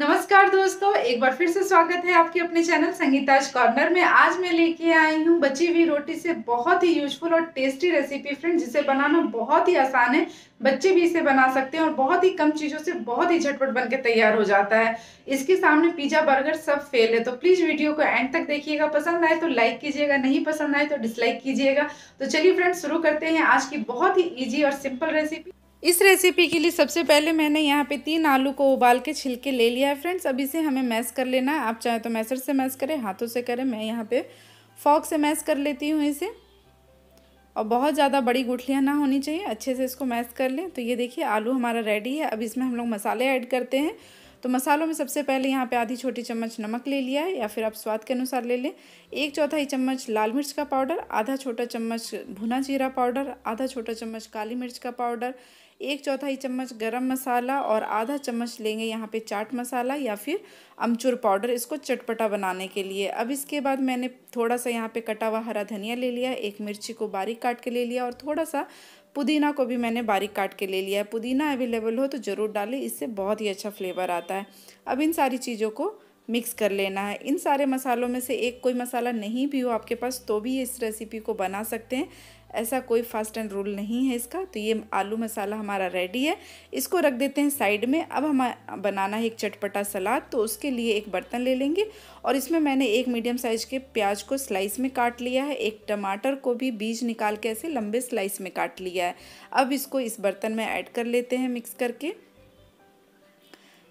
नमस्कार दोस्तों एक बार फिर से स्वागत है आपके अपने चैनल संगीताज कॉर्नर में आज मैं लेके आई हूँ बची हुई रोटी से बहुत ही यूजफुल और टेस्टी रेसिपी फ्रेंड जिसे बनाना बहुत ही आसान है बच्चे भी इसे बना सकते हैं और बहुत ही कम चीज़ों से बहुत ही झटपट बनके तैयार हो जाता है इसके सामने पिज्ज़ा बर्गर सब फेल है तो प्लीज़ वीडियो को एंड तक देखिएगा पसंद आए तो लाइक कीजिएगा नहीं पसंद आए तो डिसलाइक कीजिएगा तो चलिए फ्रेंड शुरू करते हैं आज की बहुत ही ईजी और सिंपल रेसिपी इस रेसिपी के लिए सबसे पहले मैंने यहाँ पे तीन आलू को उबाल के छिलके ले लिया है फ्रेंड्स अभी से हमें मैश कर लेना है आप चाहे तो मैसर से मैश करें हाथों से करें मैं यहाँ पे फॉक से मैश कर लेती हूँ इसे और बहुत ज़्यादा बड़ी गुठलियाँ ना होनी चाहिए अच्छे से इसको मैश कर लें तो ये देखिए आलू हमारा रेडी है अब इसमें हम लोग मसाले ऐड करते हैं तो मसालों में सबसे पहले यहाँ पे आधी छोटी चम्मच नमक ले लिया है या फिर आप स्वाद के अनुसार ले लें एक चौथाई चम्मच लाल मिर्च का पाउडर आधा छोटा चम्मच भुना जीरा पाउडर आधा छोटा चम्मच काली मिर्च का पाउडर एक चौथाई चम्मच गरम मसाला और आधा चम्मच लेंगे यहाँ पे चाट मसाला या फिर अमचूर पाउडर इसको चटपटा बनाने के लिए अब इसके बाद मैंने थोड़ा सा यहाँ पे कटा हुआ हरा धनिया ले लिया एक मिर्ची को बारीक काट के ले लिया और थोड़ा सा पुदीना को भी मैंने बारीक काट के ले लिया है पुदीना अवेलेबल हो तो ज़रूर डालें इससे बहुत ही अच्छा फ्लेवर आता है अब इन सारी चीज़ों को मिक्स कर लेना है इन सारे मसालों में से एक कोई मसाला नहीं भी हो आपके पास तो भी इस रेसिपी को बना सकते हैं ऐसा कोई फास्ट एंड रूल नहीं है इसका तो ये आलू मसाला हमारा रेडी है इसको रख देते हैं साइड में अब हम बनाना है एक चटपटा सलाद तो उसके लिए एक बर्तन ले लेंगे और इसमें मैंने एक मीडियम साइज के प्याज को स्लाइस में काट लिया है एक टमाटर को भी बीज निकाल के ऐसे लंबे स्लाइस में काट लिया है अब इसको इस बर्तन में ऐड कर लेते हैं मिक्स करके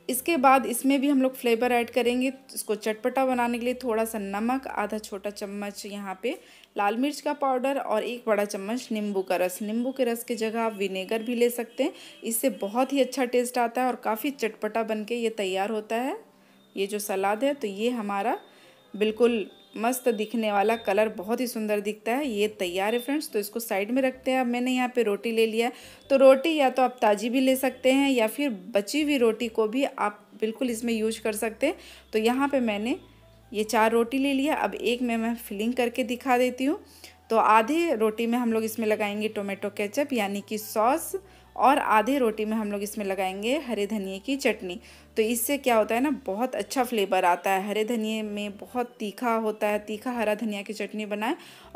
इसके बाद इसमें भी हम लोग फ्लेवर ऐड करेंगे इसको चटपटा बनाने के लिए थोड़ा सा नमक आधा छोटा चम्मच यहाँ पे लाल मिर्च का पाउडर और एक बड़ा चम्मच नींबू का रस नींबू के रस की जगह आप विनेगर भी ले सकते हैं इससे बहुत ही अच्छा टेस्ट आता है और काफ़ी चटपटा बन के ये तैयार होता है ये जो सलाद है तो ये हमारा बिल्कुल मस्त दिखने वाला कलर बहुत ही सुंदर दिखता है ये तैयार है फ्रेंड्स तो इसको साइड में रखते हैं अब मैंने यहाँ पे रोटी ले लिया तो रोटी या तो आप ताज़ी भी ले सकते हैं या फिर बची हुई रोटी को भी आप बिल्कुल इसमें यूज कर सकते हैं तो यहाँ पर मैंने ये चार रोटी ले लिया अब एक में मैं फिलिंग करके दिखा देती हूँ तो आधे रोटी में हम लोग इसमें लगाएंगे टोमेटो केचप यानी कि सॉस और आधे रोटी में हम लोग इसमें लगाएंगे हरे धनिए की चटनी तो इससे क्या होता है ना बहुत अच्छा फ्लेवर आता है हरे धनिए में बहुत तीखा होता है तीखा हरा धनिया की चटनी बनाए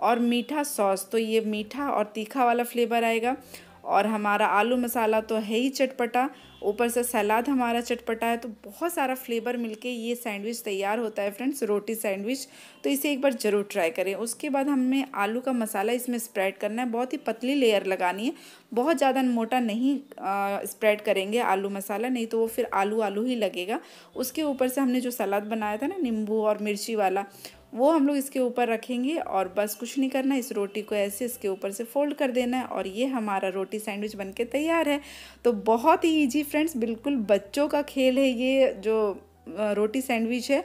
और मीठा सॉस तो ये मीठा और तीखा वाला फ्लेवर आएगा और हमारा आलू मसाला तो है ही चटपटा ऊपर से सलाद हमारा चटपटा है तो बहुत सारा फ्लेवर मिलके ये सैंडविच तैयार होता है फ्रेंड्स रोटी सैंडविच तो इसे एक बार ज़रूर ट्राई करें उसके बाद हमें आलू का मसाला इसमें स्प्रेड करना है बहुत ही पतली लेयर लगानी है बहुत ज़्यादा मोटा नहीं स्प्रेड करेंगे आलू मसाला नहीं तो वो फिर आलू आलू ही लगेगा उसके ऊपर से हमने जो सलाद बनाया था ना नींबू और मिर्ची वाला वो हम लोग इसके ऊपर रखेंगे और बस कुछ नहीं करना इस रोटी को ऐसे इसके ऊपर से फोल्ड कर देना है और ये हमारा रोटी सैंडविच बन के तैयार है तो बहुत ही ईजी फ्रेंड्स बिल्कुल बच्चों का खेल है ये जो रोटी सैंडविच है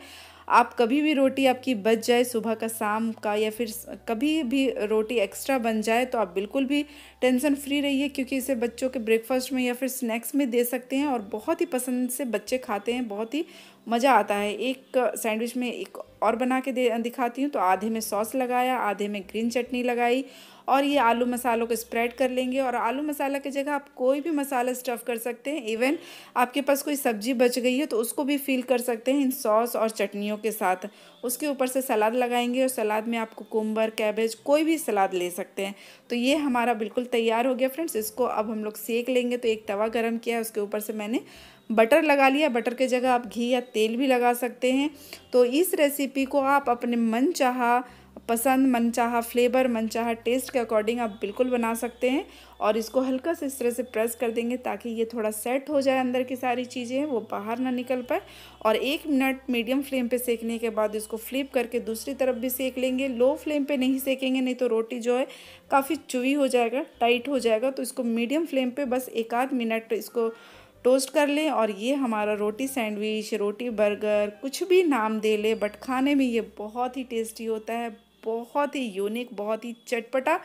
आप कभी भी रोटी आपकी बच जाए सुबह का शाम का या फिर कभी भी रोटी एक्स्ट्रा बन जाए तो आप बिल्कुल भी टेंशन फ्री रहिए क्योंकि इसे बच्चों के ब्रेकफास्ट में या फिर स्नैक्स में दे सकते हैं और बहुत ही पसंद से बच्चे खाते हैं बहुत ही मज़ा आता है एक सैंडविच में एक और बना के दे दिखाती हूँ तो आधे में सॉस लगाया आधे में ग्रीन चटनी लगाई और ये आलू मसालों को स्प्रेड कर लेंगे और आलू मसाला की जगह आप कोई भी मसाला स्टफ़ कर सकते हैं इवन आपके पास कोई सब्जी बच गई है तो उसको भी फील कर सकते हैं इन सॉस और चटनियों के साथ उसके ऊपर से सलाद लगाएंगे और सलाद में आप कुकुम्बर कैबेज कोई भी सलाद ले सकते हैं तो ये हमारा बिल्कुल तैयार हो गया फ्रेंड्स इसको अब हम लोग सेक लेंगे तो एक तवा गरम किया है उसके ऊपर से मैंने बटर लगा लिया बटर के जगह आप घी या तेल भी लगा सकते हैं तो इस रेसिपी को आप अपने मन चाहा पसंद मनचाहा फ्लेवर मनचाहा टेस्ट के अकॉर्डिंग आप बिल्कुल बना सकते हैं और इसको हल्का से इस तरह से प्रेस कर देंगे ताकि ये थोड़ा सेट हो जाए अंदर की सारी चीज़ें वो बाहर ना निकल पाए और एक मिनट मीडियम फ्लेम पे सेकने के बाद इसको फ्लिप करके दूसरी तरफ भी सेक लेंगे लो फ्लेम पे नहीं सेकेंगे नहीं तो रोटी जो है काफ़ी चुवी हो जाएगा टाइट हो जाएगा तो इसको मीडियम फ्लेम पर बस एक आध मिनट इसको टोस्ट कर लें और ये हमारा रोटी सैंडविच रोटी बर्गर कुछ भी नाम दे ले बट खाने में ये बहुत ही टेस्टी होता है बहुत ही यूनिक बहुत ही चटपटा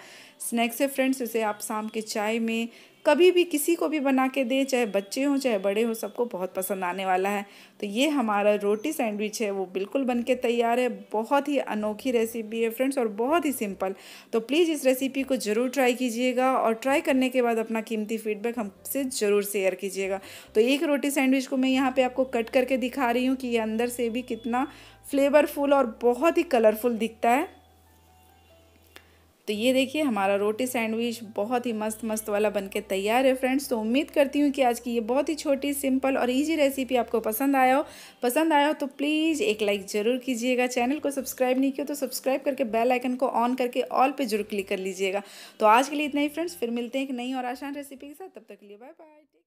स्नैक्स है फ्रेंड्स इसे आप शाम के चाय में कभी भी किसी को भी बना के दें चाहे बच्चे हों चाहे बड़े हों सबको बहुत पसंद आने वाला है तो ये हमारा रोटी सैंडविच है वो बिल्कुल बन के तैयार है बहुत ही अनोखी रेसिपी है फ्रेंड्स और बहुत ही सिंपल तो प्लीज़ इस रेसिपी को ज़रूर ट्राई कीजिएगा और ट्राई करने के बाद अपना कीमती फीडबैक हमसे ज़रूर शेयर कीजिएगा तो एक रोटी सैंडविच को मैं यहाँ पर आपको कट करके दिखा रही हूँ कि ये अंदर से भी कितना फ्लेवरफुल और बहुत ही कलरफुल दिखता है तो ये देखिए हमारा रोटी सैंडविच बहुत ही मस्त मस्त वाला बनके तैयार है फ्रेंड्स तो उम्मीद करती हूँ कि आज की ये बहुत ही छोटी सिंपल और इजी रेसिपी आपको पसंद आया हो पसंद आया हो तो प्लीज़ एक लाइक ज़रूर कीजिएगा चैनल को सब्सक्राइब नहीं किया तो सब्सक्राइब करके बेल आइकन को ऑन करके ऑल पर जरूर क्लिक कर लीजिएगा तो आज के लिए इतना ही फ्रेंड्स फिर मिलते हैं एक नई और आसान रेसिपी के साथ तब तक के लिए बाय बाय